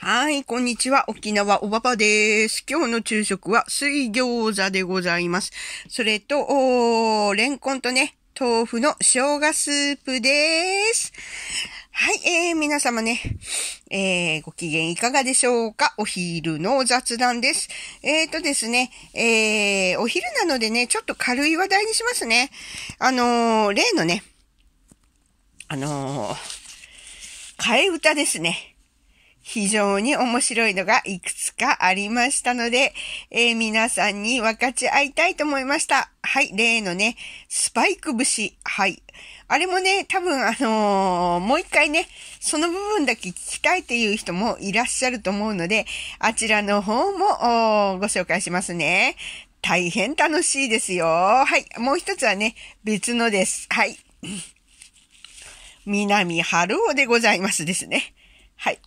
はい、こんにちは。沖縄おばばです。今日の昼食は水餃子でございます。それと、おーレンコンとね、豆腐の生姜スープです。はい、えー、皆様ね、えー、ご機嫌いかがでしょうかお昼の雑談です。えーとですね、えー、お昼なのでね、ちょっと軽い話題にしますね。あのー、例のね、あのー、替え歌ですね。非常に面白いのがいくつかありましたので、えー、皆さんに分かち合いたいと思いました。はい、例のね、スパイク節。はい。あれもね、多分あのー、もう一回ね、その部分だけ聞きたいっていう人もいらっしゃると思うので、あちらの方もご紹介しますね。大変楽しいですよ。はい。もう一つはね、別のです。はい。南春夫でございますですね。はい。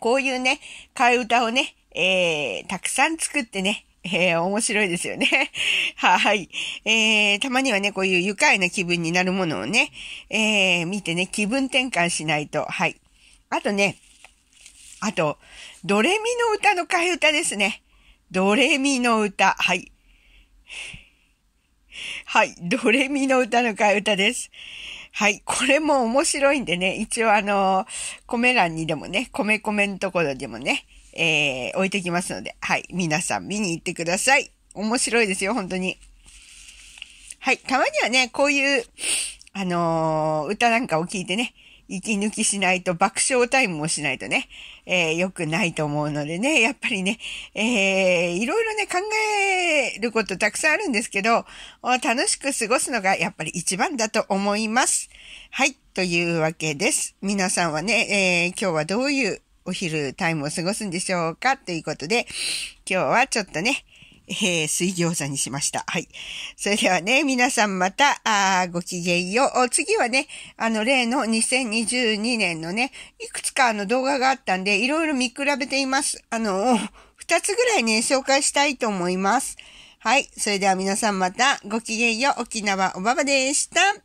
こういうね、替え歌をね、えー、たくさん作ってね、えー、面白いですよね。はい。えー、たまにはね、こういう愉快な気分になるものをね、えー、見てね、気分転換しないと。はい。あとね、あと、ドレミの歌の替え歌ですね。ドレミの歌。はい。はい。ドレミの歌の替え歌です。はい。これも面白いんでね、一応あの、コメ欄にでもね、コメコメのところでもね、えー、置いてきますので、はい。皆さん見に行ってください。面白いですよ、本当に。はい。たまにはね、こういう、あのー、歌なんかを聞いてね、息抜きしないと爆笑タイムもしないとね、えー、良くないと思うのでね、やっぱりね、えー、いろいろね、考えることたくさんあるんですけど、楽しく過ごすのがやっぱり一番だと思います。はい、というわけです。皆さんはね、えー、今日はどういうお昼タイムを過ごすんでしょうかということで、今日はちょっとね、えー、水餃子にしました。はい。それではね、皆さんまた、あごきげんよう。次はね、あの、例の2022年のね、いくつかあの動画があったんで、いろいろ見比べています。あの、二つぐらいね、紹介したいと思います。はい。それでは皆さんまた、ごきげんよう。沖縄おばばでした。